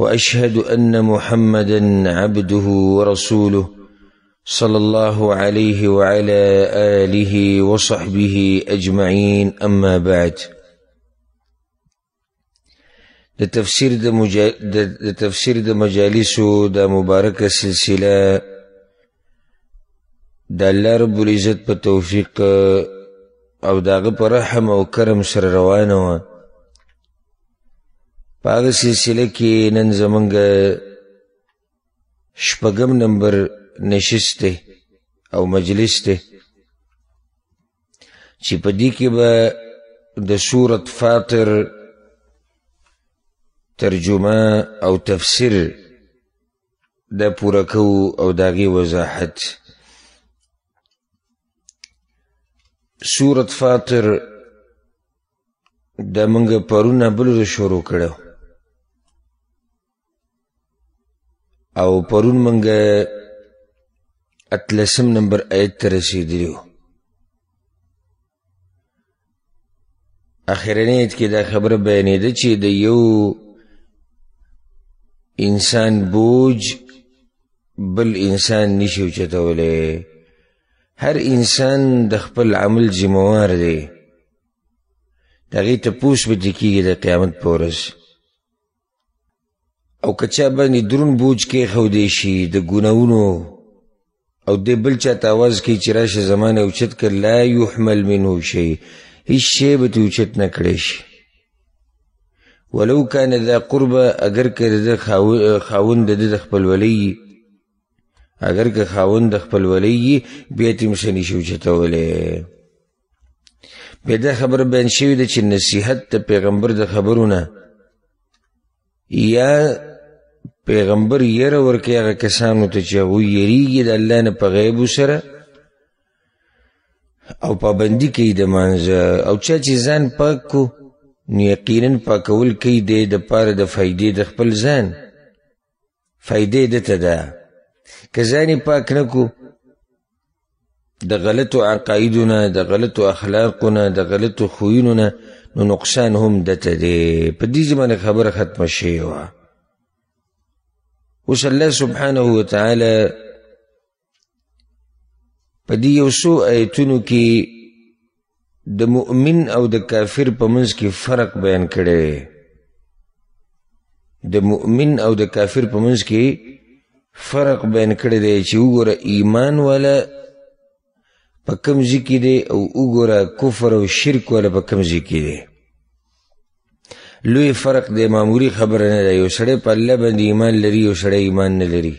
واشهد ان محمدا عبده ورسوله صلى الله عليه وعلى اله وصحبه اجمعين اما بعد لتفسير دا, د مجال د تفسیر د مجالسو د سلسله دا الله رب العزت بتوفيق او دا پر رحم او سر روانه په هغه سلسله کې نن زمونږ شپږم نمبر نشست دی او مجلس دی چې په دې کې به د سورت فاطر ترجمه او تفسیر د پوره کوو او د هغې وضاحت سورت فاطر د منګ پرونه بل شروع کړو او پرون منګه اتلسم نمبر آیت ته رسیدلیو اخرنی آیت کې دا خبره بیانېده چې د یو انسان بوج بل انسان نشي اوچتولی هر انسان د خپل عمل ذموار دی د هغې ته پوس به کېږي د قیامت په ورځ او کچا باندې درون بوج کې خودې شي د ګناونو او د بل چا تاواز کې چې راشه زمانه اوچت کړ لا یحمل منه شی هیڅ شی به ته اوچت نه کړی شي ولو کان ذا قربه اگر که د خاوند د د خپل ولی اگر که خاوند د خپل ولی بیا تیم شنی شو چتولی بیا دا خبر بین شوی ده چې نصیحت د پیغمبر د خبرونه یا پیغمبر یره ورکه هغه کسانو ته چې وو یریږي د الله نه په غیب سره او پابندی کوي د مانزه او چا چې ځان پاک کو نو یقینا پاکول کوي د د پاره د فائدې د خپل ځان فائدې د ته ده که ځان پاک نه کو د غلطو عقایدو نه د غلطو اخلاقو نه د غلطو خویونو نه نو نقصان هم دته دی په دې ځمانه خبره ختمه شوې وه اوس الله سبحانه و تعالی په دې یو څو آیتونو کې د مؤمن او د کافر په منځ کې فرق بیان کړی د مؤمن او د کافر په منځ کې فرق بیان کړی دی چې وګوره ایمان والا په کم ځای کې دی او وګوره کفر او شرک والا په کم ځای کې دی لوی فرق د معمولی خبره نه ده یو سړی په الله باندې ایمان لري یو سړی ایمان نه لري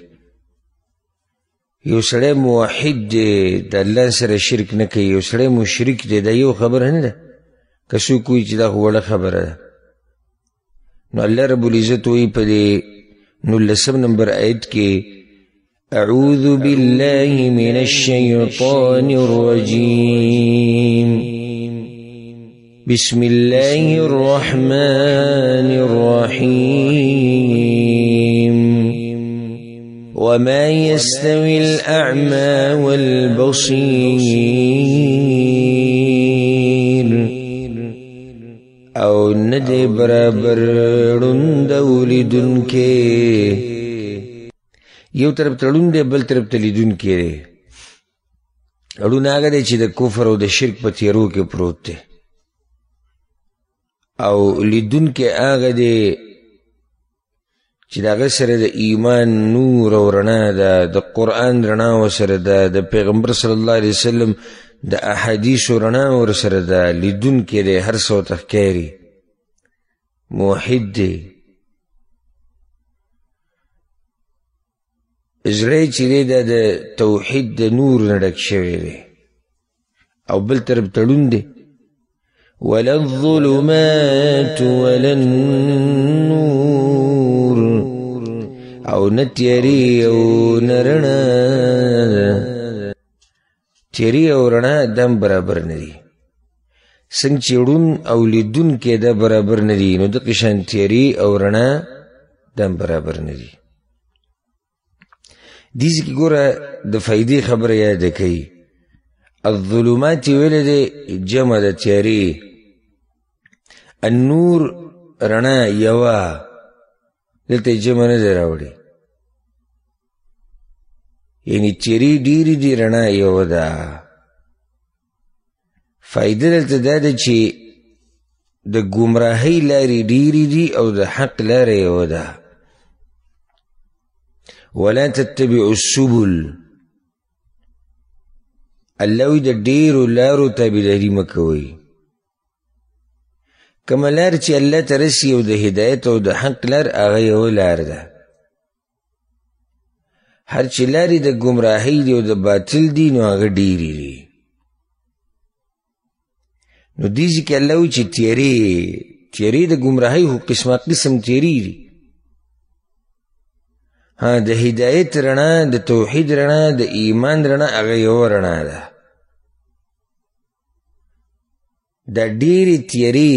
یو سړی موحد دی د الله سره شرک نه کوي یو سړی مشرک دی دا یو خبره نه ده که څوک وایي چې دا خو وړه خبره ده نو الله رب العزت وایي په دې نولسم نمبر آیت کې اعوذ بالله من الشیطان الرجیم بسم الله الرحمن الرحيم وما يستوي الأعمى والبصير أو ندبر برابر دول كي یو طرف تلون دی بل طرف تلیدون کې دی اړون هغه دی چې د کفر او د شرک په تیرو پروت دی او لیدون کې هغه دی چې دغه سره د ایمان نور او رڼا ده د قرآن رڼا ورسره ده د پیغمبر صلی الله علیه وسلم د احادیثو رڼا ورسره ده لیدون کې دی هر څو تفکیري موحد دی زړه چې دی دا د توحید د نور نه ډک شوی دی او بل طرف تړون دی ولا الظلمات ولا النور او نتیری او نرنا تیری او رنا دم برابر ندی څنګه چې ړون او لیدون کې د برابر ندی نو د قشان تیری او رنا دم برابر ندی دیزی که گوره د فایده خبره یاد کئی الظلمات ولده جمع د تیاری النور رڼا یوا دلته جمع نه دی راوړی یعنی چیرې ډیری دی رڼا یو ده فایده دلته دا ده چې د ګمراهۍ لارې ډیری دي او د حق لاره یو ده ولا تتبعوا السبل الله د ډیرو لارو تابعداري مه کوئ کملار چې الله ترسي او د هدایت او د حق لار هغه یو لار ده هر چې لارې د گمراهۍ دی او د باطل دی نو هغه ډېرې دي نو دې ځکه الله وایي چې تیارې تیارې د گمراهۍ خو قسمه قسم تیارې دي ها د هدایت رڼا د توحید رڼا د ایمان رڼا هغه یو رڼا ده دا ډېرې تیارې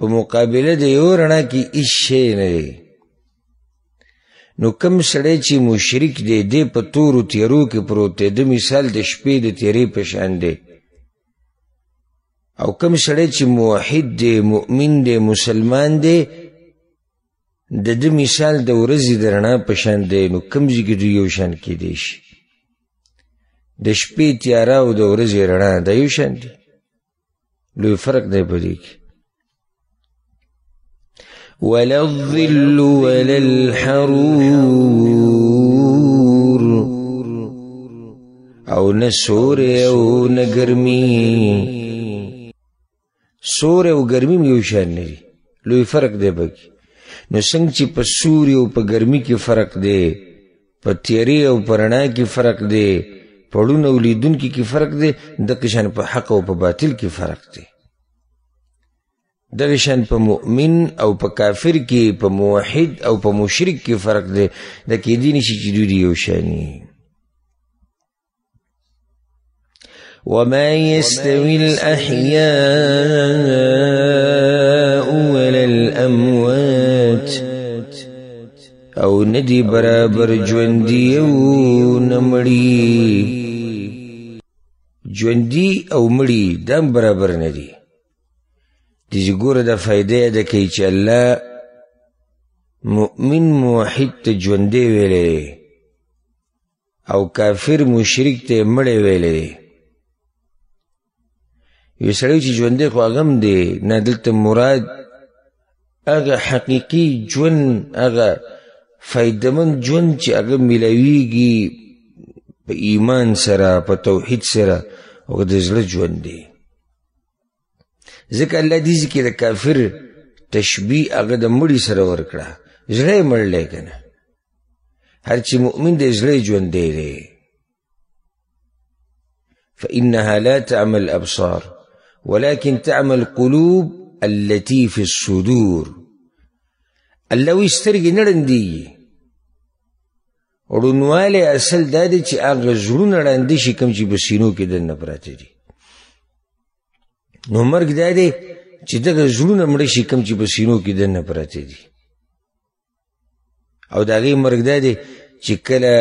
په مقابله د یو رڼا کې ایشې نه دی نو کم سړی چې مشرک دی دی په تورو تیرو کې پروت دی د مثال د شپې د تیرې په شان دی او کم سړی چې موحد دی مؤمن دی مسلمان دی د دې مثال د ورځې د رڼا په شان دی نو کم ځګړي یو شان کې دی شي د شپې تیاره او د ورځې رڼا د یو شان دی لوی فرق دی په دې کې ولا الظل ولا الحرور او نه سور او نه ګرمي سور او ګرمي یو شان لري لوی فرق دی بګي نو څنګه چې په سور او په ګرمي کې فرق دی په تیری او پرنا کې فرق دی پړون او لیدون کې کې فرق دی د کشن په حق او په باطل کې فرق دی دغه شان په مؤمن او په کافر کې په موحد او په مشرک کې فرق دی د کې دین شي چې دوی یو شانی وما يستوي الأحياء ولا الأموات أو ندي برابر جوندي أو نمري جوندي أو مري دام برابر ندي دیزی گوره دا فایده ده که چه الله مؤمن موحد ته ژوندې ویلې او کافر مشرک ته مړې ویلې یو سړی چې ژوندې خو هغه دی نه دلته مراد هغه حقیقي ژوند هغه فایدمن ژوند چې هغه میلاویږي په ایمان سره په توحید سره او د زړه ژوند دی ځکه الله دې ځکه د کافر تشبیه هغه د مړي سره ورکړه زړه یې مړلی که نه هر چې مؤمن دی زړه یې ژوندی دی فإنها لا تعمى الأبصار ولكن تعمى القلوب التي في الصدور الله وسترګې نړندېږي ړونوالی اصل دا دی چې هغه زړونه ړانده شي کوم چې په سینو کې دننه پراته دي نو مرګ دا دی چې دغه زړونه مړ شي کوم چې په سینو کې دنه پراته دي او د هغې مرګ دا دی چې کله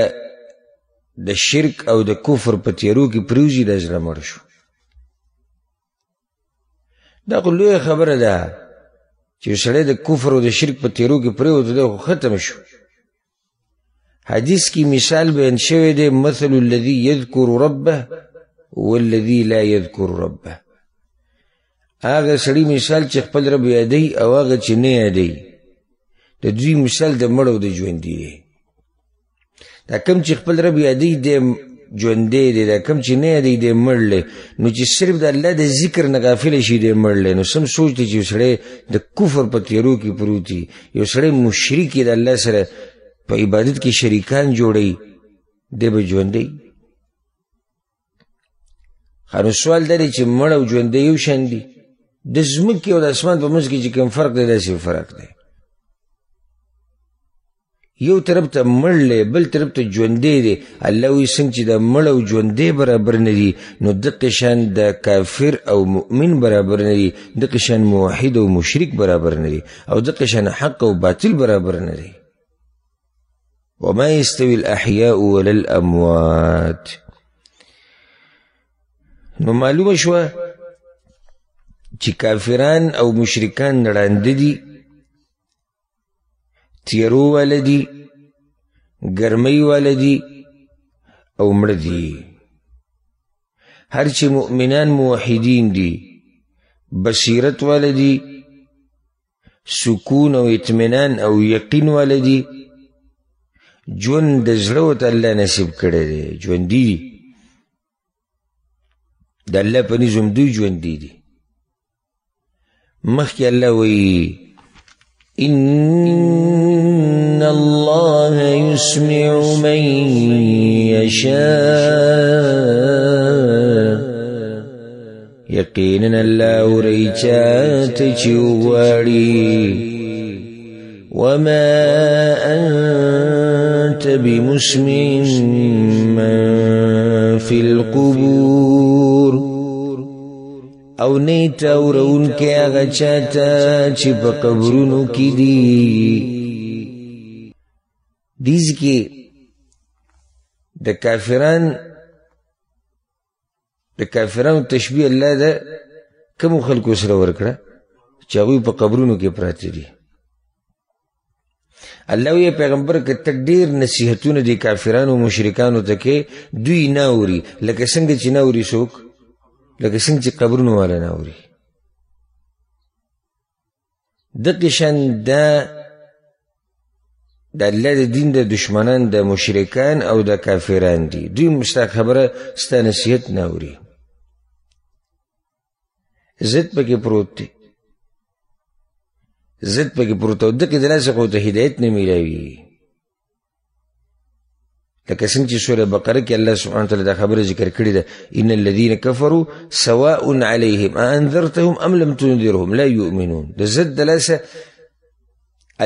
د شرک او د کفر په تیرو کې پروزي د زړه مړ شو دا خو لویه خبره ده چې سړی د کفر او د شرک په تیرو کې پرېوت دی خو ختم شو حدیث کې مثال بیان شوی دی مثل الذي یذکر ربه والذي لا یذکر ربه هغه سړی مثال چې خپل رب یادی او هغه چې نه یادی د دوی مثال د مړو د ژوند دی دا کم چې خپل رب یادی د ژوند دی دا کم چې نه یادی د مړل نو چې صرف د الله د ذکر نه غافل شي د مړل نو سم سوچ دی چې سړی د کفر په تیرو کې پروتي یو سړی مشرک دی الله سره په عبادت کې شریکان جوړي د به ژوند دی خو سوال دی چې مړ او ژوند یو شان دی د ځمکې او د اسمان په منځ کې چې کوم فرق دی داسې فرق دی یو طرف ته مړ دی بل طرف ته ژوندی دی الله وی څنګه چې د مړ او ژوندی برابر نه دي نو دقې شان د کافر او مؤمن برابر نه دي دقې شان موحد او مشرک برابر نه دي او دقې شان حق او باطل برابر نه دي وما يستوي الأحياء ولا الأموات نو معلومه شوه چې کافران او مشرکان نړاندې دي تیرو والدي ګرمۍ والدي او مړ دي هر چې مؤمنان موحدین دي بصیرت والدي سکون او اطمینان او یقین والدي ژوند د زړه وت الله نصیب کړی دی ژوندي دي د الله په نظم دوی ژوندي دي مخي اللوي إن الله يسمع من يشاء يقينا لا ريتا جواري وما أنت بمسمع من في القبور او نه تاورون کې هغه چاته چې په قبرونو کې دي دیز کې د کافران د کافرانو تشبیه الله ده کوم خلکو سره ورکړه چې هغه په قبرونو کې پراته دي الله یې پیغمبر کته ډیر نصیحتونه دي کافرانو مشرکانو ته کې دوی نه اوري لکه څنګه چې نه اوري څوک لکه څنګه چې قبرونه والا نه اوري دقې شان دا د الله د دین د دشمنان د مشرکان او د کافران دي دوی مستا خبره ستا نصیحت نه اوري ضد پکې پروت دی ضد پکې پروت او دقې د لاسه خو ته هدایت نه میلاوي لکه څنګه چې سوره بقره کې الله سبحانه وتعالى دا خبره ذکر کړې ده ان الذين كفروا سواء عليهم انذرتهم ام لم تنذرهم لا يؤمنون د زد دلاسه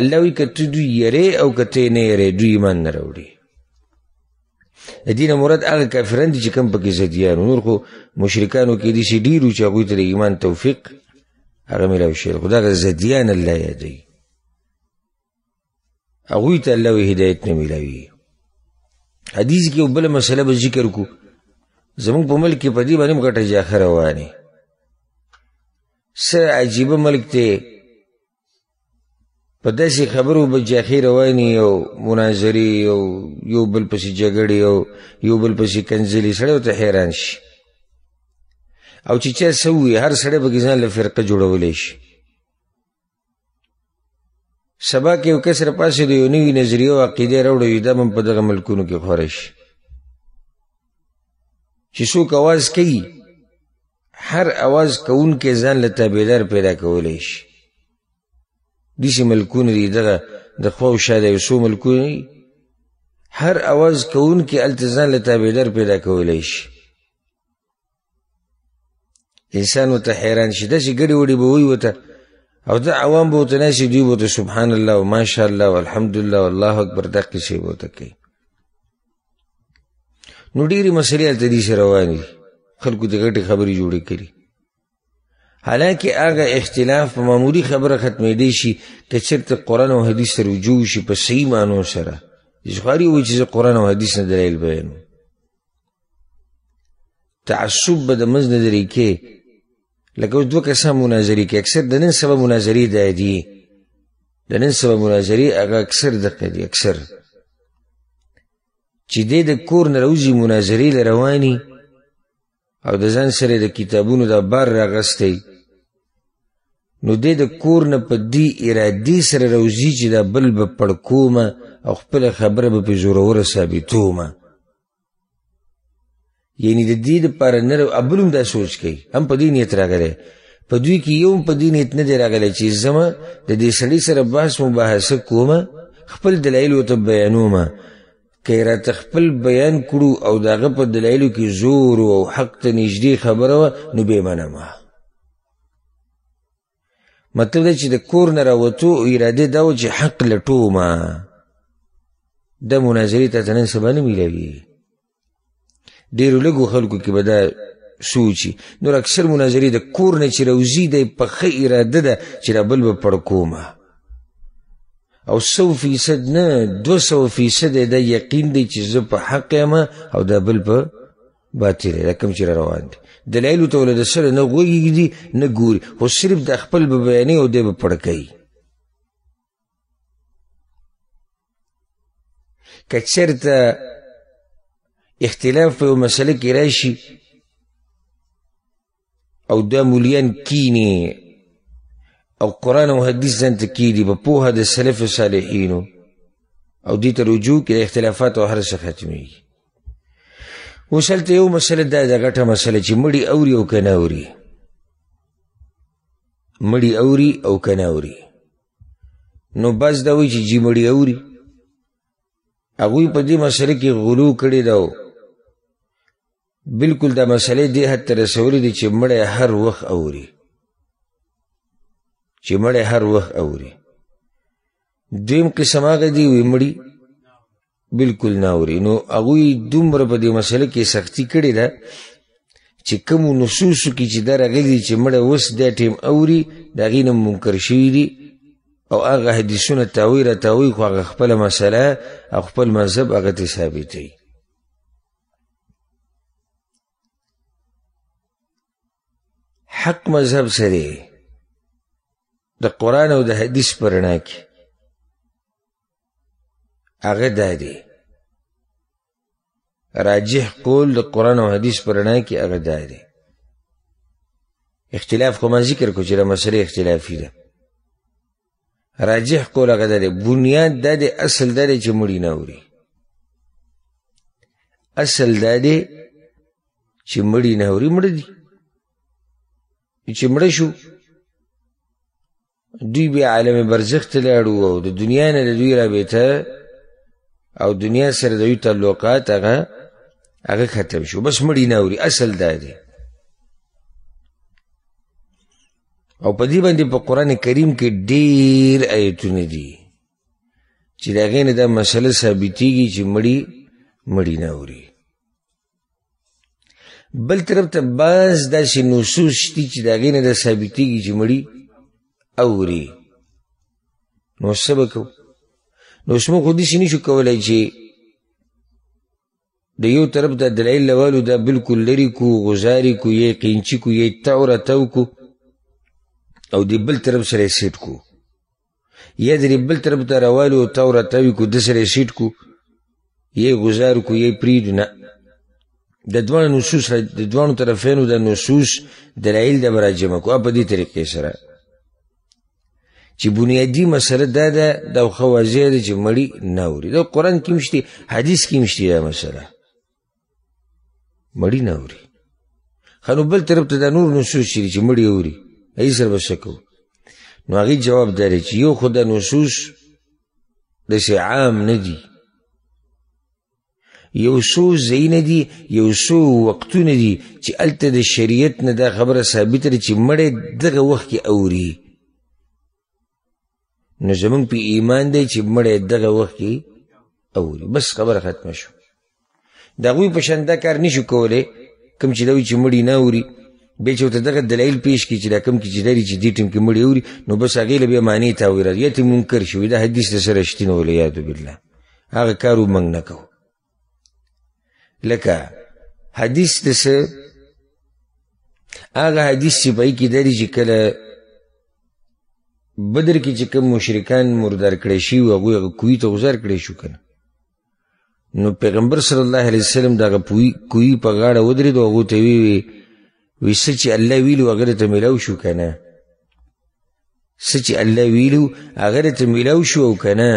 الله وی کته دوی یری او کته نه یری دوی ایمان نه راوړي د دې مراد هغه کافران دي چې کوم پکې زديان نور خو مشرکانو کې دي چې ډیرو چې هغه ته ایمان توفیق هغه ملو شي خدای زديان الله یادي هغه ته الله هدایت نه ملوي حدیث کې بل مسله به ذکر کو زمونږ په ملک کې په دې باندې مګټه ځاخه رواني سر عجیب ملک ته په داسې خبرو به ځاخه رواني او مناظري او یو بل پسې جګړې او یو بل پسې کنځلي سره ته حیران شي او چې چا سوي هر سړی به ځان له فرقه جوړولې شي سبا کې یو کس را پاسې د یو نوي نظریه او عقیده راوړي دا هم په دغه ملکونو کې خورې شي چې څوک اواز کوي هر اواز کوونکې ځان له تابعدار پیدا کولی شي داسې ملکونه دي دغه د خوا او شا د یو څو ملکونه دي هر اواز کوونکې هلته ځان له تابعدار پیدا کولی شي انسان ورته حیران شي داسې ګډې وړې به وایي ورته او دا عوام بوته نشي دوی بوته سبحان الله او ماشاء الله او الحمدلله او الله اکبر دقې شی بوته کوي نو ډېرې مسلې هلته دې سره روانې دي خلکو د غټې خبرې جوړې کړي حالانکه هغه اختلاف په معمولي خبره ختمېدی شي که چېرته قرآن او حدیث سره رجوع شي په صحیح معنو سره اشغاري وایي چې زه قرآن او حدیث نه دلیل بیانوم تعصب به د منځ نه درې کې لکه اوس دوه کسان مناظرې کوي اکثر د نن سبا مناظرې دا دي د نن سبا مناظرې هغه اکثر دقه دي اکثر چې دې د کور نه راوځي مناظرې له رواني او د ځان سره د کتابونو د بار راغستی نو دې د کور نه په دې ارادي سره راوځي چې دا بل به پړکومه او خپل خبره به په زوروره ثابتومه یعنی د دې لپاره نه ابلوم دا سوچ کوي هم په دې نیت راغلی په دوی کې یو په دې نیت نه دی راغلی چې زما د دې سړي سره بحث مباحثه کوم خپل دلایل ورته بیانومه که را تخپل بیان کړو او داغه په دلایلو کې زور او حق ته نږدې خبره وه نو بې منمه مطلب دی چې د کور نه راوتو اراده دا و چې حق لټومه د مناظرې ته ته نن سبا نه میلوي ډیرو لږو خلکو کې به دا سوچي نور اکثر مناظرې د کور نه چې روزي دی په ښه اراده ده چې را بل به پړکومه او سو فیصد نه دو سو فیصد دا یقین دی چې زه په حق یم او دا بل په باطل دی کوم چې را روان دی دلایلو ته ولې د سره نه غوږیږي نه ګوري خو صرف د خپل به بیانوي او دی به پړکوي که چېرته اختلاف په مسله کې راشي او دا مولیان کینی او قرآن او حدیث ځان ته کیدي په پوهه د سلف صالحینو او دې ته رجوع کې اختلافات او هر څه ختمېږي اوس هلته یو مسله دا ده ګټه مسله چې مړي اوري او که نه اوري مړي اوري او که نه اوري نو بس دا وایي چې جی مړي اوري هغوی په دې مسله کې غلو کړی ده بلکل دا مسئله دې حد ته رسولې دي چې مړی هر وخت اوري چې مړی هر وخت اوري دویم قسم هغه دي وي مړی بلکل نه اوري نو هغوی دومره په دې مسله کې سختی کړې ده چې کومو نصوصو کې چې دا راغلي چې مړی اوس دا ټیم اوري د هغې نه منکر شوي دي او هغه حدیثونه تاوی را تاوی خو هغه خپله مسله او خپل مذهب هغه ته ثابتوي حق مذهب سره د قران او د حدیث پرنا کې هغه دادی راجح قول د قران او حدیث پرنا کې هغه دادی اختلاف خو ما ذکر کو چې د مسلې اختلافي ده راجح قول هغه دادی بنیاد دادی اصل دادی چې مړی نه اوري اصل دادی چې مړی نه اوري مړ دی چې مړ شو دوی به عالم برزخ ته لاړو او د دنیا نه د دوی رابطه او دنیا سره د دوی تعلقات هغه هغه ختم شو بس مړی نه اوري اصل دا دی او په دې باندې په قران کریم کې ډېر آیتونه دي چې دا غینه دا مسله ثابتېږي چې مړی مړی نه اوري بل طرف ته باز داسې نصوص شته چې د هغې نه دا ثابتېږي چې مړي اوري نو څه به کوو نو اوس موږ خو داسې نشو کولی چې د یو طرف ته دلایل لوالو دا بلکل لرې کو غزارې کو یې قینچي کو یې توره تو کو او د بل طرف سره سیټ کو یا د بل طرف ته روالو توره توی کو د سره سیټ کو یې ګزار کو یې پرېږدو نه د دوه نصوص د دوه طرفینو د نصوص دلایل د مراجمه کو په دې طریقې سره چې بنیادی مسله دا ده د خوازی د جمړی نه اوري د قران کې مشته حدیث کې مشته دا مسله مړی نه اوري خنو بل طرف ته د نور نصوص چې مړی اوري ای سر بشکو نو هغه جواب درې چې یو خدای نصوص د شی عام نه دي یو څو زین دي یو څو وختونه دي چې الته د شریعت نه دا خبره ثابت لري چې مړې دغه وخت کې اوري نو زمونږ په ایمان دی چې مړې دغه وخت کې اوري بس خبره ختم شو دا غوی په شنده کار نشو کوله کوم چې دوی چې مړې نه اوري به چې ته دغه دلایل پیش کړي چې دا کوم کې چې لري چې دې ټیم کې مړې اوري نو بس هغې له بیا معنی تاویرات یا ته منکر شوي دا حدیث د سره شتین ولیاذ بالله هغه کارو موږ نه کوو لکه حدیث د څه هغه حدیث چې پای کې درې چې کله بدر کې چې کوم مشرکان مردار کړي شي او هغه کوی ته گزار کړي شو کنه نو پیغمبر صلی الله علیه وسلم دغه پوی کوی په غاړه ودرېد او هغه ته وی وی چې الله ویلو هغه ته ملاو شو کنه سچ الله ویلو هغه ته ملاو شو کنه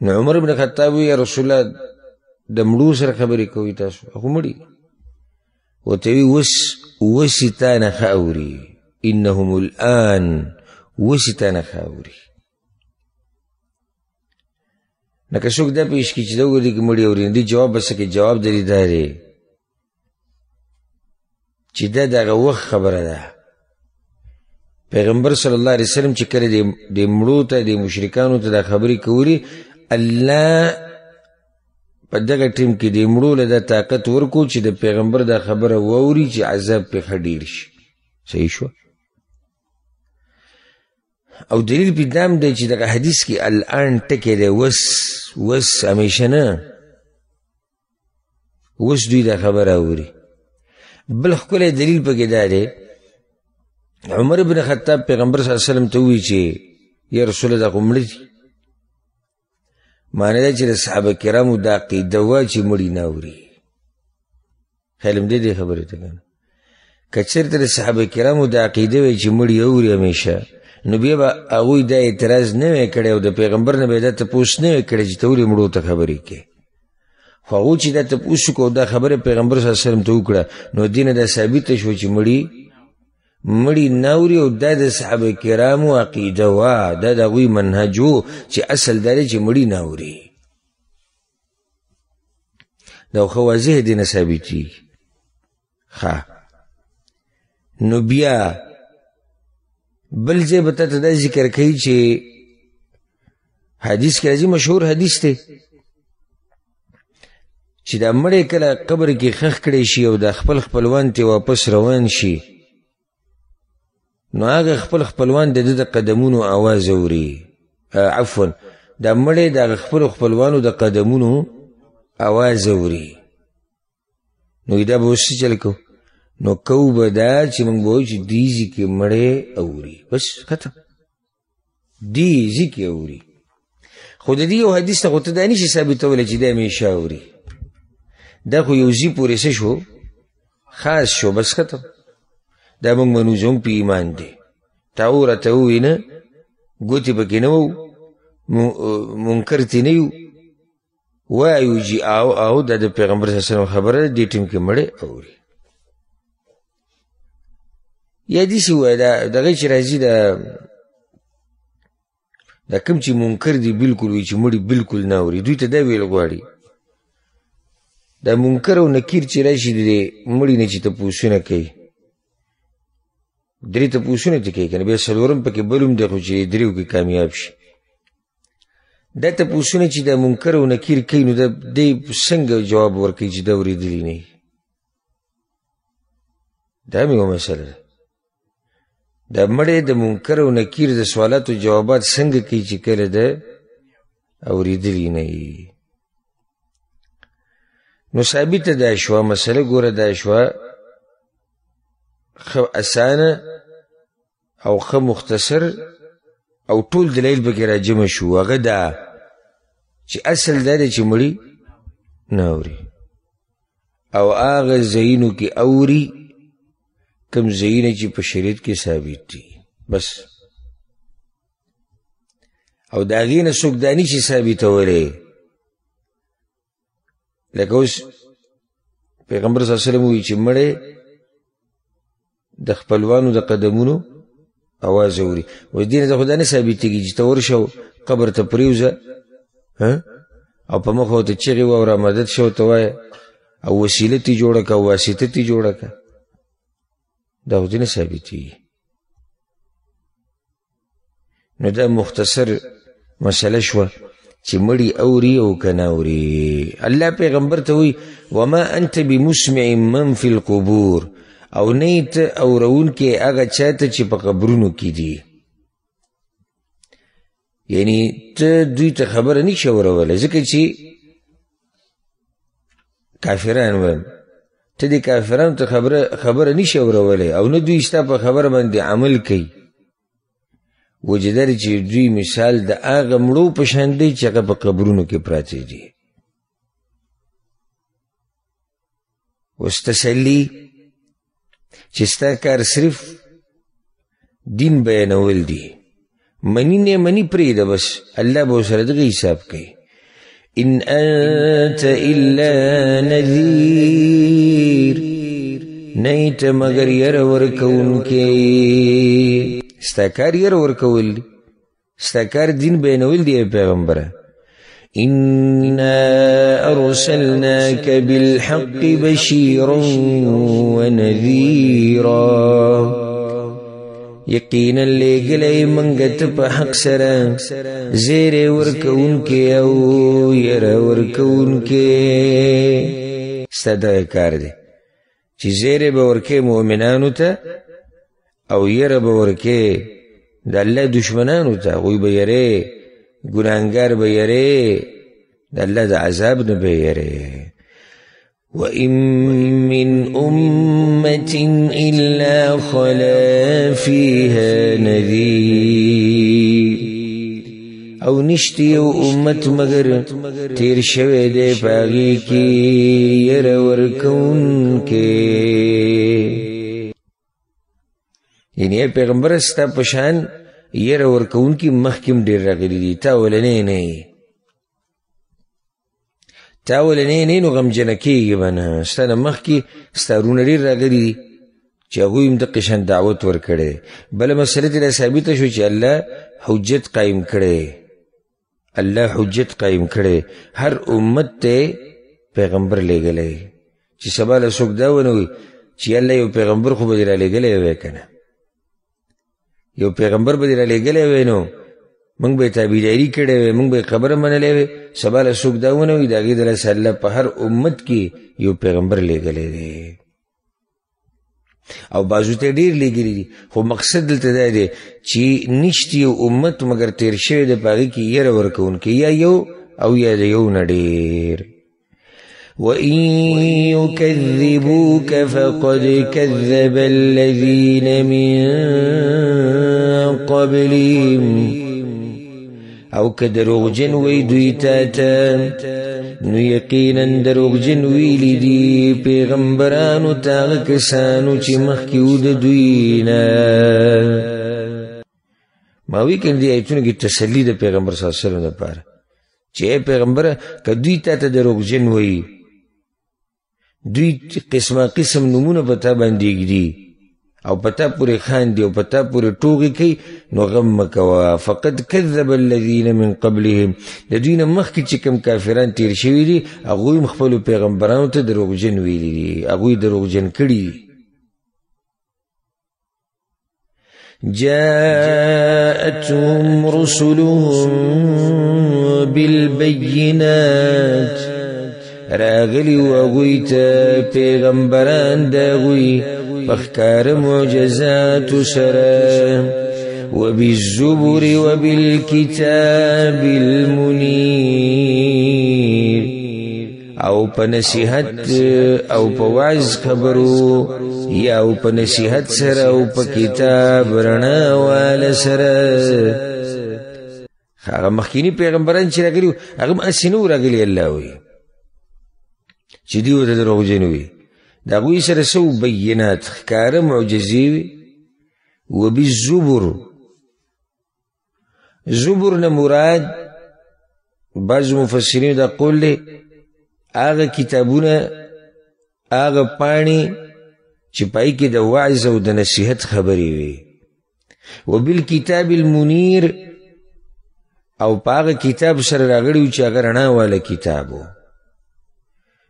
نو عمر بن خطاب وی رسول الله د مړو سره خبرې کوي تاسو هغه مړي ورته وی وس وسیتان خاوري انهم الان وسیتان خاوري لکه څوک دا پیش کی چې دا وګړي کې مړي اوري دی جواب بس کې جواب درې داري چې دا دغه وخت خبره ده پیغمبر صلی الله علیه وسلم چې کړی دی د مړو ته د مشرکانو ته دا خبرې کوي الله په دغه ټیم کې د مړو له د طاقت ورکو چې د پیغمبر دا خبره ووري چې عذاب په خډیر شي صحیح شو او دلیل په دام دی چې دغه حدیث کې الان ټکی دی وس وس همیشه نه وس دوی دا خبره اوري بل ښکلی دلیل پکې دا دی عمر بن خطاب پیغمبر صلی الله علیه وسلم ته ووایي چې یا رسول الله خو مړه دي معنی دا چې د صحابه کرامو دا عقیده وه چې مړي نه اوري خیال هم دې دې خبرې ته که نه که چېرته د صحابه کرامو دا عقیده وی چې مړي اوري همیشه نو بیا به هغوی دا اعتراض نه وی کړی او د پیغمبر نه به یې دا تپوس نه وی کړی چې ته ولې مړو ته خبرې کوې خو هغو چې دا تپوس وکړو دا خبره پیغمبر صلی وسلم ته وکړه نو دې نه دا ثابته شوه چې مړي مړی ناوري او دا د صحابه کرامو عقیده وا دا د غوی منهجو چې اصل درې چې مړی ناوري دا خو واضح دي نسبيتي ها نو بیا بل ځای به ته دا ذکر کوي چې حدیث کې راځي مشهور حدیث دی چې دا مړی کله قبر کې خښ کړی شي او د خپل خپلوان ته واپس روان شي نو هغه خپل خپلوان د د قدمونو اواز اوري عفوا دا مړی د خپل خپلوانو د قدمونو اواز اوري نو دا به اوس چل کو نو کو به دا چې موږ به چې دیزی کې مړی اوري بس ختم دیزی کې اوري خو د دې یو حدیث ته خو ته دا نشي ثابتولی چې دا همیشه اوري دا خو یو زی پورې څه شو خاص شو بس ختم دا موږ منو زموږ په ایمان دی تا و راته ووایي نه ګوتې پکې نه وو منکر تې نه یو وایو جي او او د پیغمبر صلی الله علیه وسلم خبره دې ټیم کې مړې اوري یا دې شي وای دا دغه چې راځي دا دا کوم چې منکر دی بالکل وي چې مړي بالکل نه اوري دوی ته دا ویل غواړي دا منکر او نکیر چې راشي دې مړي نه چې ته پوښونه کوي درې ته پوښونه ټکی کنه بیا سلورم پکې بلوم د خو چې دریو کې کامیاب شي دا ته پوښونه چې د منکر او نکیر کوي نو د دې څنګه جواب ورکړي چې دا ورېدلی نه دا مې یو مسله ده د مړې د منکر او نکیر د سوالاتو جوابات څنګه کوي چې کله ده اورېدلی نه نو ثابت ده شوا مسله ګوره ده شوا خو اسانه او خه مختصر او ټول دلیل به کې راجمه شو هغه دا چې اصل دا دی چې مړی ناوري او هغه زینو کې اوري کم زینه چې په شریعت کې ثابت دي بس او دا غینه څوک دانی چې ثابت وره لکه اوس پیغمبر صلی الله علیه وسلم وی چې مړې د خپلوانو د قدمونو اواز اوري وای دین ته خدا نه ثابتېږي چې ته ورشو قبر ته پریوزه او په مخ ته چیغې واوره مدد شو ته وایه او وسیله تی جوړه که او واسطه تی جوړه که دا خو دې نه ثابتېږي نو دا مختصر مسله شوه چې مړی اوري او که نه اوري الله پیغمبر ته وایي وما انت بمسمع من فی القبور او نیت او رون کې هغه چاته چې په قبرونو کې دي یعنی ته دوی ته خبره نشي وروله ځکه چې کافران و ته دې کافرانو ته خبره خبره نشي وروله او نه دوی ستا په خبره باندې عمل کوي وجدار چې دوی مثال د هغه مړو په شان دی چې هغه په قبرونو کې پراته دي وستسلی چې ستا کار صرف دین بیانول دی منی نه منی پریده بس الله به سره دغه حساب کوي ان انت الا نذیر نیت مگر ير ورکون کې ستا کار ير ورکول ستا کار دین بیانول دی پیغمبره إنا أرسلناك بالحق بشيرا ونذيرا يقينا اللي لګلې من قتب حق سرا زيري ورکوونکې او ير ورکوونکې صدا كاردي دي زيري بوركي به مؤمنانو تا او ير بوركي ورکه دشمنانو تا وي يريه ګناهګار به دل د عذاب نه و یری وَإِن مِّنْ أُمَّةٍ إِلَّا خَلَا فِيهَا نَذِيرٌ او نشتی او امت مگر تیر شویده پاگی کی یر ورکون کے یعنی پیغمبر استا پشان یره ورکوونکي مخکیم ډیر راغلي دي تا ولنې نه تا ولنې نه نو غمجنه کېږي به نه ستا نه مخکې ستا رونه ډېر راغلي دي چې هغوی هم د قشن دعوت ورکړی بله مسله ترې ثابته شو چې الله حجت قایم کړی الله حجت قایم کړی هر امت ته پیغمبر لېږلی چې سبا له څوک دا ونه وي چې الله یو پیغمبر خو به دې را لېږلی وی که نه یو پیغمبر به دې را لېږلی وی نو موږ به یې تابعداري کړې وی موږ به یې خبره منلې وی سبا له څوک دا ونه وي د هغې دلاسه الله په هر امت کې یو پیغمبر لېږلی دی او بازو ته ډیر لګیری دي خو مقصد دلته دا دی چې نشتی یو امت مگر تیر شوی د پاره کې یې ورکون کې یا یو او یا د یو نه ډیر وإن يكذبوك فقد كذب الذين من قبلهم او كدروغ جنوي دويتاتا نو يقينا دروغ جنوي لدي بغمبران تاغ کسانو چې مخکیو د دوی نه دي آيتون كي ایتونه کې پیغمبر الله عليه وسلم لپاره چې پیغمبر كدويتاتا دروغ جنوي دروغجن دوی قسمه قسم نمونه په تا باندې ږدي او په تا پورې خاندي او په تا پورې ټوغې کوي نو غم مه کوه فقد کذب الذین من قبلهم د دوی نه مخکې چې کوم کافران تیر شوي دي هغوی هم خپلو پیغمبرانو ته دروغجن ویلي دي هغوی دروغجن کړي دي جاءتهم رسلهم بالبينات راغلی و اغوی تا پیغمبران دا اغوی پخکار معجزات سره و بالزبر و بالکتاب المنیر او په نصیحت او په واز خبرو یا او په نصیحت سره او په کتاب رڼا وال سره هغه مخکینی پیغمبران چې راغلی هغه اسینو راغلی الله وی چې دیو ته دروغجن وي د هغوی سره څه بینات ښکاره معجزې وي وبالزبر زبر نه مراد بعض مفسرین دا قول دی هغه کتابونه هغه پاڼې چې پای کې د وعظ او د نصیحت خبرې وي وبالکتاب المنیر او پاغه کتاب سره راغړی چې هغه رڼا والا کتاب وو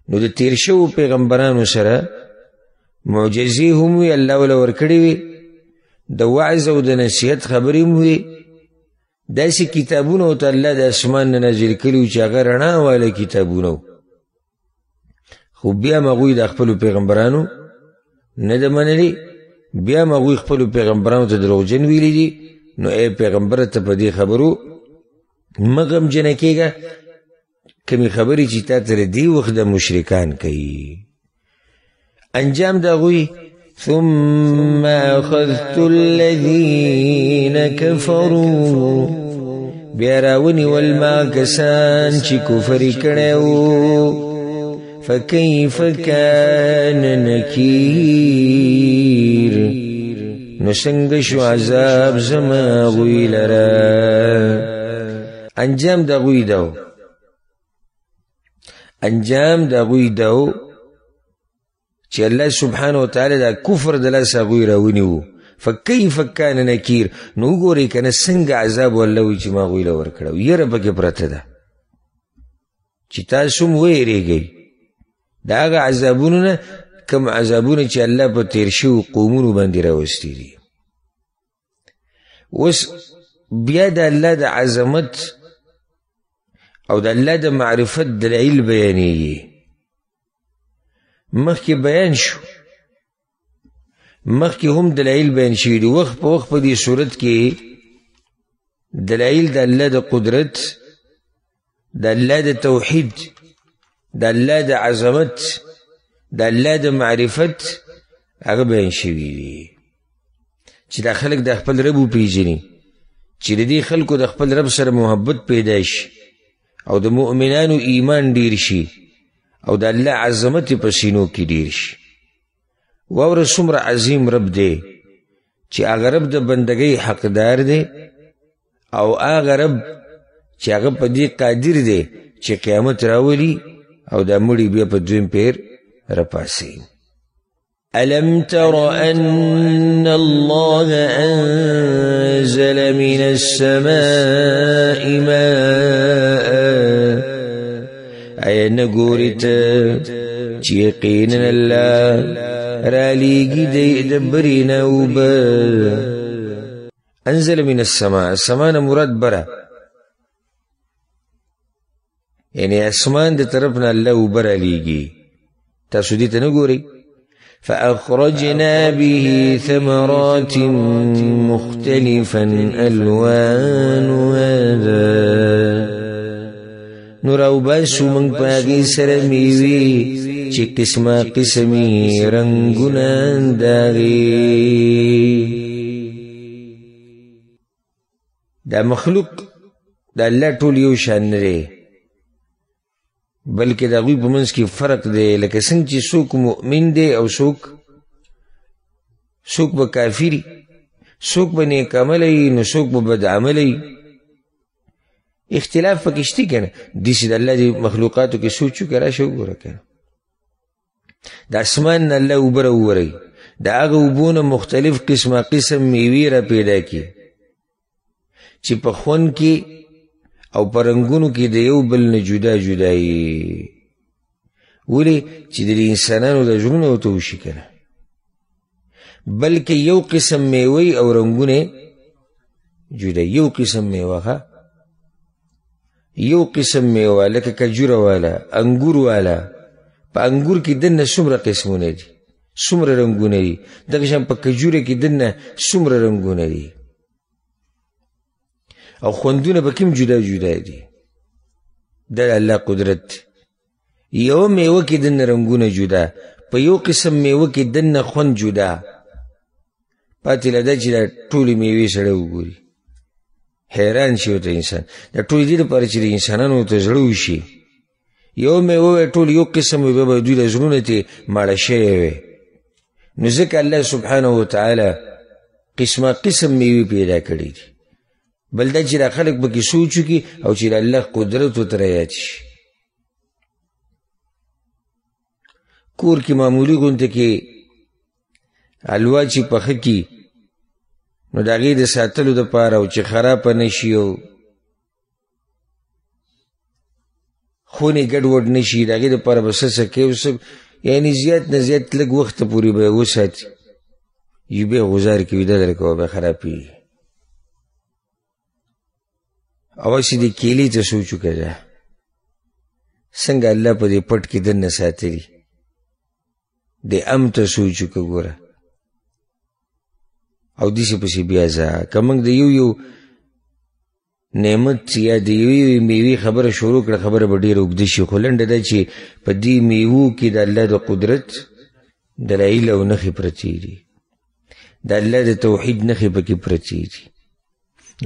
نو د تیر شو پیغمبرانو سره معجزې هم وي الله ول ورکړي وي د وعظ او د نصیحت خبرې هم وي داسې کتابونه ته الله د اسمان نه نازل کړي چې هغه رڼا والا کتابونه خو بیا مغوی د خپلو پیغمبرانو نه د منلي بیا مغوی خپلو پیغمبرانو ته دروغجن ویلي دي نو ای پیغمبر ته په دې خبرو مغم جنکیږه کمی خبرې چې تا تر دې وخت د مشرکان کوي انجام د غوي ثم اخذت الذين كفروا بیا راونی والما کسان چې کفر کړي وو فکیف کان نکیر نو څنګه شو عذاب زما غوی لره انجام د غوی دو انجام دا غوی داو چې الله سبحانه وتعالی دا کفر د لاس غوی راونی وو فکیف کان نکیر نو ګورې کنه څنګه عذاب الله چې ما غوی لور کړو یره پکې پرته ده چې تاسو مو ویریږئ دا هغه عذابونه نه کم عذابونه چې الله په تیر شو قومونو باندې راوستي دي اوس بیا د الله د عظمت او د الله د معرفت دلایل بیانیږي مخکې بیان شو مخکې هم دلایل بیان شوي دي وخت په وخت په دې صورت کې دلایل د الله د قدرت د الله د توحید د الله د عظمت د الله د معرفت هغه بیان شوي دي چې دا خلک د خپل رب وپېژني چې د دې خلکو د خپل رب سره محبت پیدا شي او د مؤمنانو ایمان ډیر شي او د الله عظمت په سینو کې ډیر شي واور څومره عظیم رب دی چې هغه رب د بندګۍ حقدار دی او هغه رب چې هغه په دې قادر دی چې قیامت راولي او د مړي بیا په دویم پیر راپاسي ألم تر أن الله أنزل من السماء ماء اي گوریت تيقين الله رالي قد يدبرين اوبا انزل من السماء السماء مراد برا يعني اسمان دي طرفنا الله برا ليجي تا سودی فأخرجنا به ثمرات مختلفا ألوانها نو راوبای سو منگ پاگی سر میوی چی قسمه قسمی رنگونان داغی دا مخلوق دا الله ټول یو شان نره بلکې دا غوی په منځ کې فرق دی لکه څنګه چې څوک مؤمن دی او څوک څوک به کافری څوک به نیک عملی نو څوک به بد عملی اختلاف پکشتی کنه د سید الله دی مخلوقاتو کې سوچو کرا شو ګره کنه د اسمان الله وبره وری دا هغه وبونه مختلف قسمه قسم میوي را پیدا کی چې په خون کې او پرنګونو کې د یو بل نه جدا جدای ولی چې د انسانانو د ژوندونو توشي کنه بلکې یو قسم میوي او رنگونه جدا یو قسم میوه یو قسم میوه لکه کجوره والا انګور والا په انګور کې دنه څومره قسمونه دي څومره رنگونه دي دغه شان په کجوره کې دنه څومره رنگونه دي او خوندونه به کوم جدا جدا دي د الله قدرت یو میوه کې دنه رنگونه جدا په یو قسم میوه کې دنه خوند جدا پاتې لدا چې ټولې میوې سره وګوري حیران شي ته انسان دا ټول دې لپاره چې انسانانو ته زړه وشي یو مې ووی ټول یو قسم وي به دوی له زړونو ته مړه شوی وي نو ځکه الله سبحانه وتعالی قسمه قسم میوې پیدا کړي دي بل دا چې دا خلک پکې سوچ وکړي او چې د الله قدرت ورته یاد شي کور کې معمولي غوندې کې الوا چې پخه کې نو دا غي د ساتلو د پاره او چې خراب نشي او خونی ګډوډ نشي دا غي د پاره بس څه کې اوس یعنی زیات نه زیات لږ وخت پوري به وساتي یو به غزار کې ویدا درکو به خرابي اوشي دي کېلي ته سوچو کړه څنګه الله په دې پټ کې دنه ساتري د ام ته سوچو کګوره او دې پسې بیا ځه که موږ د یو یو نعمت یا د یو یو میوې خبره شروع کړه خبره به ډېره اوږده شي خو لنډه ده چې په دې میوو کې د الله د قدرت دلایل او نښې پرتې دي د الله د توحید نښې پکې پرتې دي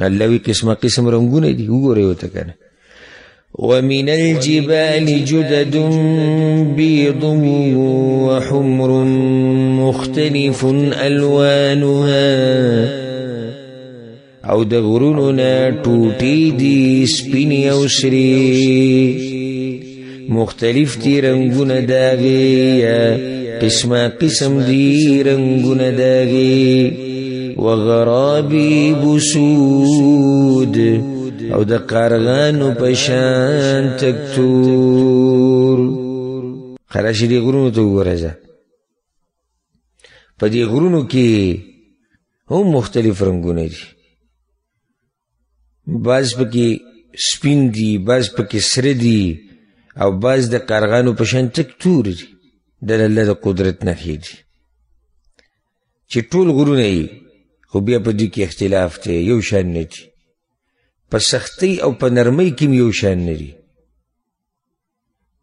الله وی قسمه قسم رنګونه دي وګورئ ورته که نه ومن الجبال جدد بيض وحمر مختلف ألوانها او دغرننا توتي دي سپین او مختلف دي رنگونه داغي قسمه قسم دي رنگونه داغي وغرابي بسود او د قارغانو پشان تکتور خراشی دی غرونو تو گورزا پا دی غرونو کی هم مختلف رنگونه دی بعض پکی سپین دی بعض پکی سره دی او بعض د قارغانو پشان تکتور دی دل الله د قدرت نخی دی چې ټول غرونه ای خو بیا په دې کې اختلاف دی یو شان نه دی په سختی او په نرمۍ کې یو شان نه دي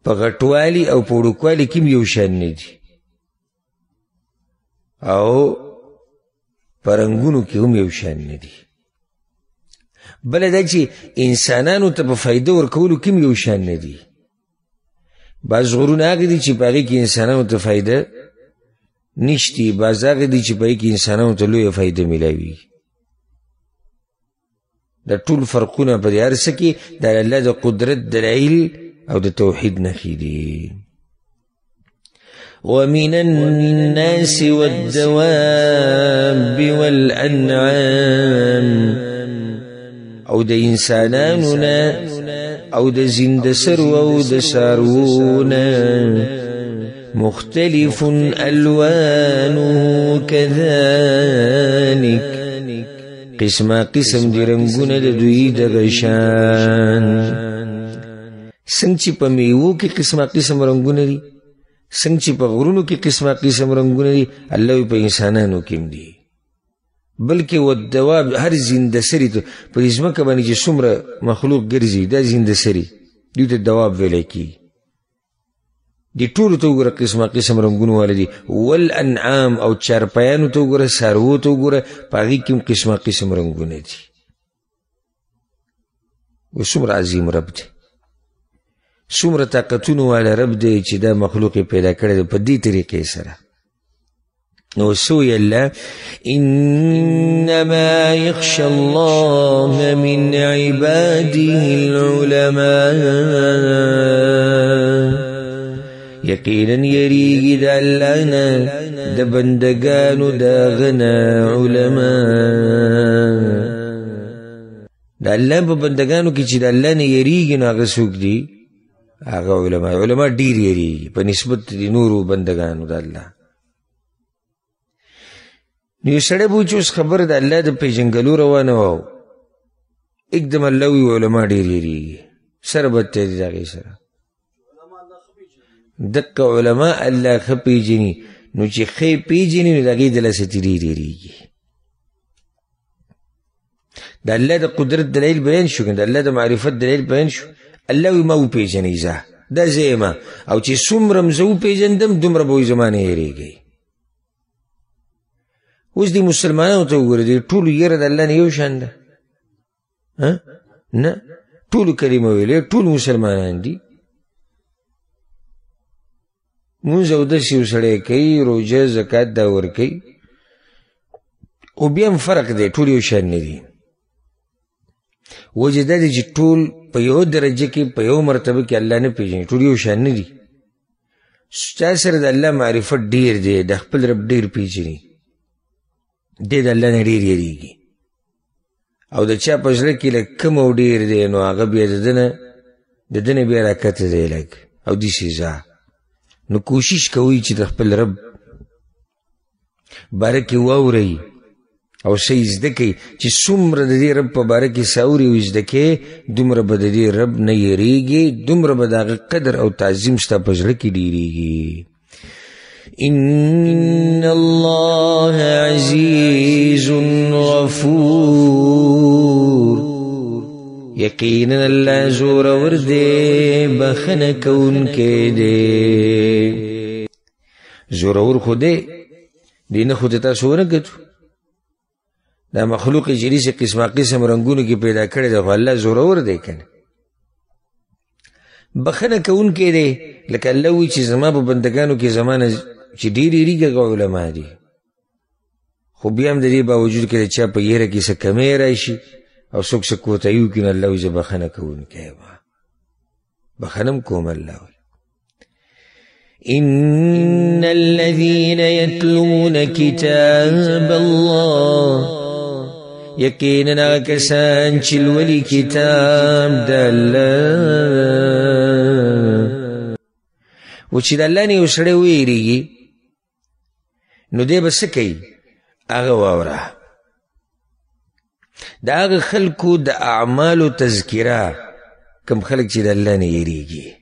په غټوالي او په وړوکوالي کې یو شان نه دي او پرنګونو کې هم یو شان نه دي بل دا چې انسانانو ته په فایده ورکولو کې یو شان نه دي بعض غرونه هغه دي چې په هغې کې انسانانو ته فایده نشتی بعض هغه دي چې په هغې کې انسانانو ته لویه فایده میلاویږي دا ټول فرقونه په دې هر کې د الله د قدرت دلیل او د توحید نښې دي ومن الناس والدواب والأنعام او دا إنساناننا او دا زندسر او دا سارونا مختلف ألوانه كذلك قسمه قسم دی رنگونه د دوی د غشان څنګه چې په میوه کې قسمه قسم رنگونه دي څنګه چې په غرونو کې قسمه قسم رنگونه دي الله په انسانانو کې دی بلکې و دواب هر زنده سری ته په ځمکه باندې چې څومره مخلوق ګرځي دا زنده سری دوی ته دواب ویل کیږي د ټولو ته وګوره قسمه قسم رنګونه والي دي ول انعام او چارپیانو ته وګوره سارو ته وګوره په هغې کې هم قسمه قسم رنګونه دي و څومره عظیم رب دی څومره طاقتونو والا رب دی چې دا مخلوق پیدا کړی دی په دې طریقې سره نو سوی الله انما يخشى الله من عباده العلماء یقینا یریږي د الله نه د بندگانو د غنا علما د الله په بندگانو کې چې د الله نه یریږي نو هغه څوک دي هغه علما علما ډیر یریږي په نسبت د نورو بندگانو د الله نو یو سړی بوچ اوس خبر د الله د پیژنګلو روانه و اقدم الله وی علما ډیر یریږي سربت دی دغې سره دک علماء الله خ پیجنی نو چې خې پیجنی نو دغې دله ستیری ډېرېږي د الله د قدرت دلیل بیان شو کنه د الله د معرفت دلیل بیان شو الله ما وپیژنې زه دا زیما او چې څومره زه وپیژندم دومره به زمانه هېرېږي اوس دې مسلمانانو ته وګوره دې ټولو یېره د الله نه یو شان ده نه ټولو کلمه ویلې ټول مسلمانان دي مونږ او د شیو سړی کوي روزه زکات دا ور کوي او بیا فرق دی ټول یو شان نه دي وجه د دې ټول په یو درجه کې په یو مرتبه کې الله نه پیژني ټول یو شان نه دي چا سره د الله معرفت ډیر دی د خپل رب ډیر پیژني دې د الله نه ډیر یریږي او د چا په ځل کې لکه مو ډیر دی نو هغه بیا د دنه د دنه بیا راکته دی لکه او دې شي ځه نو کوشش کوي چې د خپل رب باره کې واورئ او شی زده کړي چې څومره د دې رب په باره کې ساوري وزده کړي دومره به د دې رب نه یریږي دومره به د قدر او تعظیم ستا په زړه کې ډیریږي ان الله عزیز غفور یقینا الله زور ور دی بخنه کون کې دی زورور خو دی دینه خو ته تاسو نه کړو دا مخلوق جری سے قسمه قسم رنگونو کې پیدا کړی دی خو الله زورور دی کنه بخنه کون کې دی لکه الله وی چې زما په بندگانو کې زمانه چې ډیری ریګه علماء دي خو بیا هم د دې باوجود کې چې په یره کې څه کمې راشي او څوک څه کوتایو کې الله وی زه بخنه کون کې بخنم کوم الله إن الذين يتلون كتاب الله یقینا کسان چې لولي کتاب د الله و چې د الله نه وسړې ویریږي نو دې بس کوي هغه واوره دا هغه خلکو د اعمالو تذکره کم خلک چې د الله نه یریږي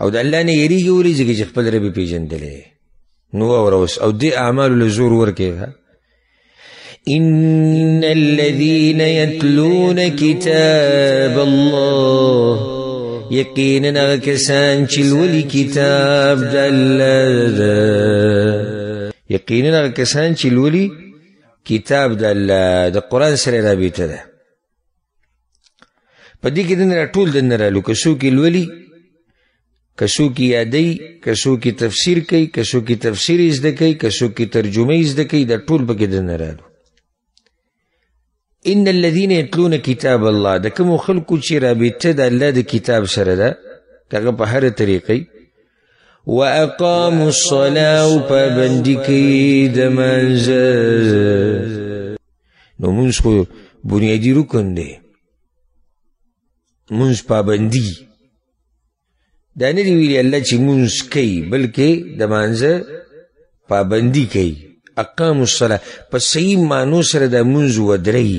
او د الله نه یریږي ولېږي چې خپل ربي پیژندلی نو واوره اوس او دې اعمالو له زور ورکوه ان الذين يتلون كتاب الله يقينا كسان چلولي كتاب الله يقينا كسان چلولي کتاب د الله د قران سره رابطه ده په دې کې د ټول د نه رالو که څوک لولي کسو کی یادی کسو کی تفسیر کوي کسو کی تفسیر زده کوي کسو کی ترجمه زده کوي د ټول بګی د نارادو ان الذين يتلون كتاب الله د کوم خلکو چې رابطه د الله د کتاب سره ده دغه په هر طریقې واقاموا الصلاه پابند کی د منځ نو موږ خو بنیادی رکن دی موږ پابندی دا نه دی ویلي الله چې مونږ کوي بلکې د مانزه پابندي کوي اقام الصلاه په صحیح مانو سره د مونږ ودرې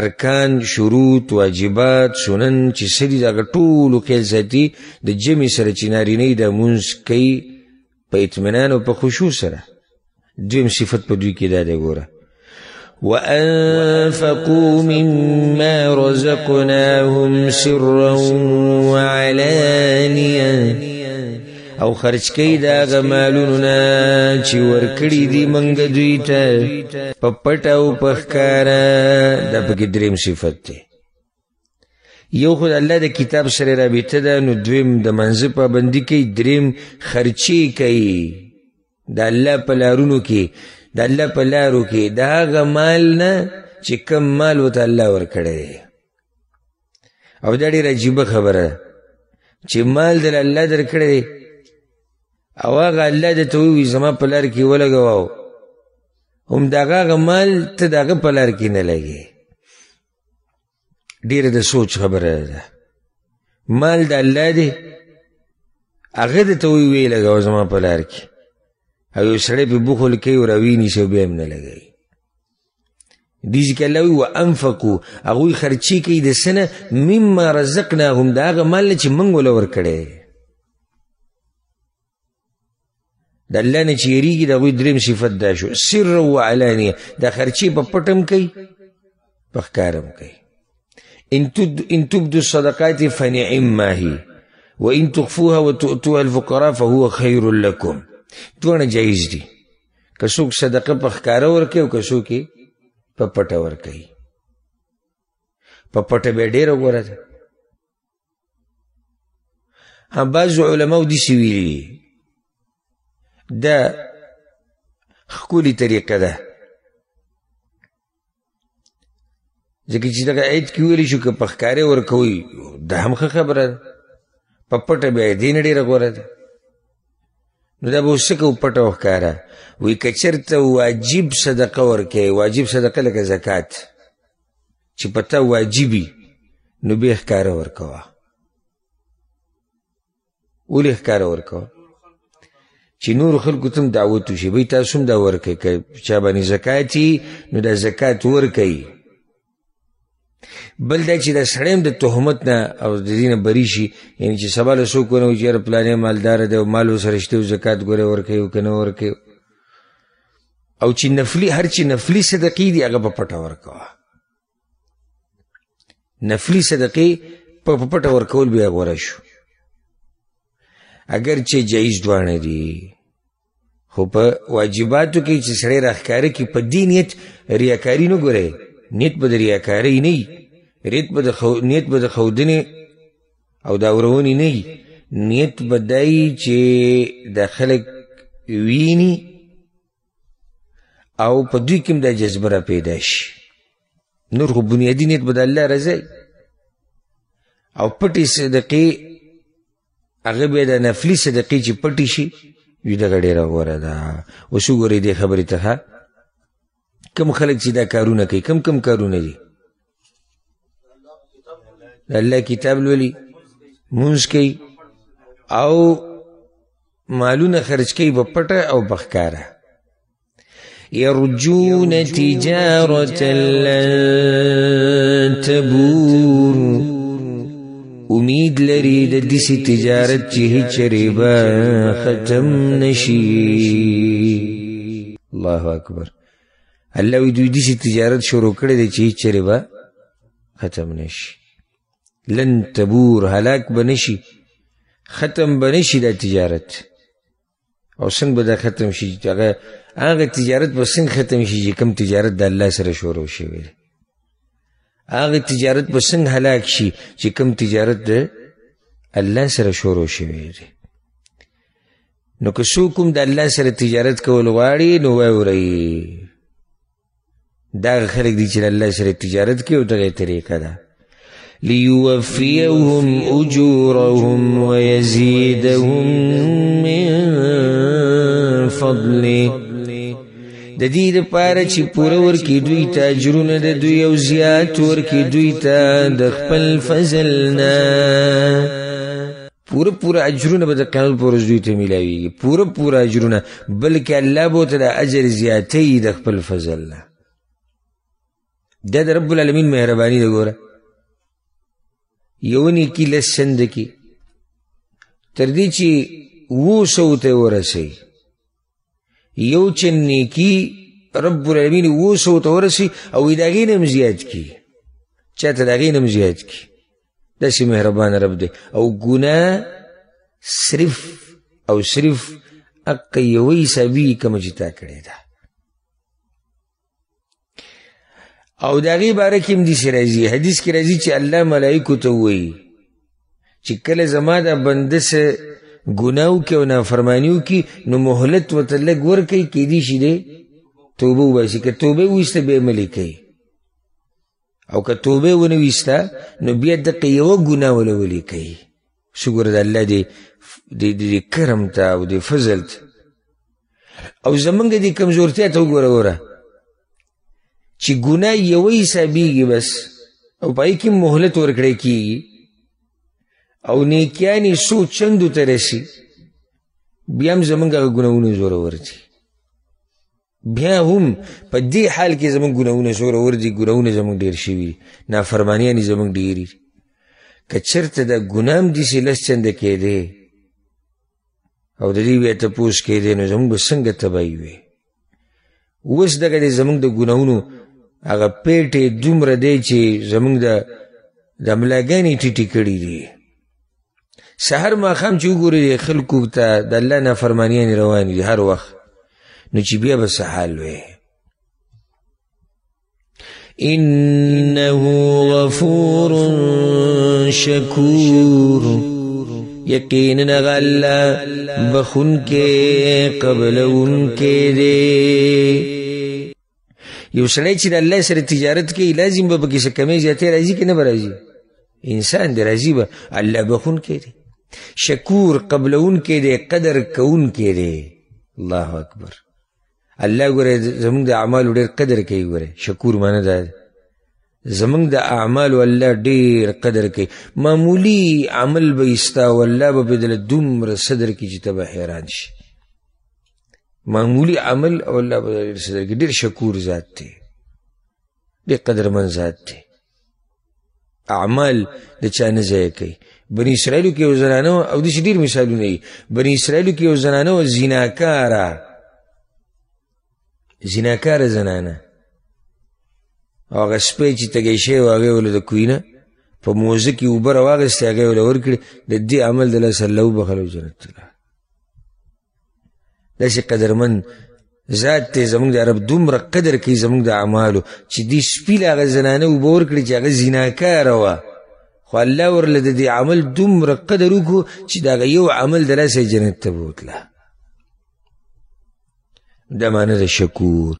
ارکان شروط واجبات سنن چې سړي دا ټول کې ساتي د جمی سره چې نارینه د مونږ کوي په اطمینان او په خشوع سره دویم صفت په دوی کې دا دی ګوره وأنفقوا مما رزقناهم سرا وعلانيا او خرج کئی دا غمالونو نا چې ورکړي دي منګ دوی ته په پټ او په ښکارا د پکې دریم صفت دی یو خد الله د کتاب سره رابطه ده نو دویم د منځ پابندي کوي دریم خرچي کوي د الله په لارونو کې د الله په لارو کې دا غمال نه چې کم مال وته الله ورکړي دی او دا ډیره عجیبه خبره چې مال دل الله درکړي دی او هغه الله د ته وي زما په لار کې ولګواو هم دغه غمال ته دغه په لار کې نه لګي ډیره د سوچ خبره ده مال د الله دی هغه د ته وی لګاو زما په لار کې او یو سړی په بخل کوي او راویني سي او بیا هم نه لګوي دې ځکه الله وي وانفقو هغوی خرچي کوي د څه نه مما رزقناهم د هغه مال نه چې موږ ول ورکړی د الله نه چې یېرېږي د هغوی درېیم صفت دا شو سر و علانیه دا خرچي په پټم کوي په ښکارم کوي ان تبدو الصدقات فنعما هي وان تخفوها وتؤتوها الفقراء فهو خير لكم دوه جایز دي که څوک صدقه په ښکاره ورکوي او که څوک یې په پټه ورکوي په پټه به ډېره غوره ده هم بعضو علماو داسې ویلي دا ښکلې طریقه ده ځکه چې دغه عید کې ویلی شو که په ښکارې ورکوي دا هم ښه خبره ده په پټه بیا دې نه ډېره غوره ده نو دا به وسکه پټه وکاره وی کچرته واجب صدقه ورکه واجب صدقه لکه زکات چې پته واجبي نو به ښکاره ورکوا ولې ښکاره ورکوا چې نور خلکو تم دعوت وشي به تاسو هم دا ورکه چې باندې زکاتی نو دا زکات ورکه بل دا چې دا سړیم د تهمت نه او د دینه بری شي یعنی چې سبا له څوک ونه چې پلانې مالدار دی او مالو سره شته زکات ګوره ورکیو کنه ورکیو او چې نفلی هر چې نفلی صدقې دی هغه په پټه ورکوا نفلی صدقې په پټه ورکول بیا غوره شو اگر چې جایز دوانه دی خو په واجباتو کې چې سړی راخکاره کې په دې نیت ریاکاری نه ګوري نیت به د ریاکاری نه ریت به د خو... نیت به د خودنې او د اورونې نه وي نیت به دی چې د خلک ویني او په دوی کې هم دا جذبه را پیدا شي نور خو بنیادي نیت به د الله رضای او پټې صدقې هغه به د نفلي صدقې چې پټې شي وي دغه ډېره غوره ده اوس وګورئ دې خبرې ته کوم خلک چې دا کارونه کوي کم کم کارونه دي د الله کتاب لولي مونږ کوي او مالونه خرج کوي په پټه او بخکاره يرجون تجارة لن تبور امید لري د دې تجارت چې هیڅ ربا ختم نشي الله اکبر الله وی دوی دې تجارت شروع کړي دي چې چره با ختم نشي لن تبور هلاک بنشي ختم بنشي دا تجارت او څنګه به دا ختم شي چې هغه هغه تجارت به څنګه ختم شي چې کوم تجارت د الله سره شروع شوی دی هغه تجارت به څنګه هلاک شي چې کوم تجارت د الله سره شروع شوی دی نو که څوک هم د الله سره تجارت کول غواړي نو واورئ دا خلک دي چې الله سره تجارت کوي او دغه طریقه ده ليوفيهم أجورهم ويزيدهم من فضله د دې لپاره چې پوره ورکی دوی ته اجرونه د دوی او زیات ورکی دوی ته د خپل فضل نه پوره پوره اجرونه به د قیامت پر دوی ته ملایوي پوره پوره اجرونه بلکې الله به ته د اجر زیاتې د خپل فضل نه د رب العالمین مهرباني ده ګوره یو نیکی لس چند کی تر دې چې وو سو ته ورسی یو چن نیکی رب العالمین وو سو ته ورسی او داګې نم زیات کی چاته داګې نم زیات کی داسې مهربان رب دی او ګنا صرف او صرف اقیوی سبی کم جتا کړی ده او داغي باره کې دې سره راځي حدیث کې راځي چې الله ملائکو ته وایي چې کله زما د بنده سه ګناو کې او نافرمانیو کې نو مهلت وتلګ ور کوي کې دې شي دې توبه وباسي که توبه وسته به عمل کوي او که توبه ونه وسته نو بیا د یو ګنا ولولې کوي شکر د الله دې دې کرم ته او دې فضل ته او زمونږ دې کمزورتیا ته وګوره وره چې ګناه یو حسابيږي بس او پای کې مهلت ورکړي کیږي او نیکیانی سو چندو ته رسی بیا هم زمونږ هغه ګناهونه زورور دي بیا هم په دې حال کې زمونږ ګناهونه زورور دي ګناهونه زمونږ ډېر شوي دي نافرمانیانې زمونږ ډېرې دي که چېرته د ګناه هم داسې لس چنده کېدی او د دې بیا تپوس کېدی نو زمونږ به څنګه تباهي وي اوس دغه دی زمونږ د ګناهونو هغه پیټې دومره دی چې زمونږ د د ملاګانې ټیټې کړي دي سحر ماښام چې وګورې خلکو ته د الله نافرمانیانې روانې دي هر وخت نو چې بیا به څه حال وي انه غفور شکور یقینا غلا بخون کې قبل ان کې دی یو سړی چې د الله سره تجارت کوي لازم به پکې څه کمې زیاتې راځي که نه به راځي انسان دی راځي به الله بخونکی دی شکور قبلونکی دی قدر کوونکی دی الله اکبر الله ګوره زمونږ د اعمالو ډېر قدر کوي ګوره شکور معنی دا دی زمونږ د اعمالو الله ډېر قدر کوي معمولی عمل به ایستا والله به بدله دومره صدر کې چې ته به حیران شي معمولی عمل او الله به ډېر سزا کوي ډېر شکور ذات دی ډېر قدرمن ذات دی اعمال د چا نه ضایع کوي بني اسرائیلو کې یو زنانه او داسې ډېر مثالونه دي بني اسرائیلو کې یو زنانه وه زیناکاره زیناکاره زنانه او هغه سپی چې تږی شوی و هغې وله د کوی نه په موزه کې اوبه راواغېستې هغې یې وله ورکړې د دې عمل د لاسه الله وبخله جنت ته داسې قدرمن ذات ته زمونږ د عرب دومره قدر کوي زمونږ د اعمالو چې دې شپې له هغه زنانه اوبه ورکړي چې هغه زیناکاره وه خو الله ورله د دې عمل دومره قدر وکړو چې د هغه یو عمل د لاسه جنت ته بوتله دا معنی د شکور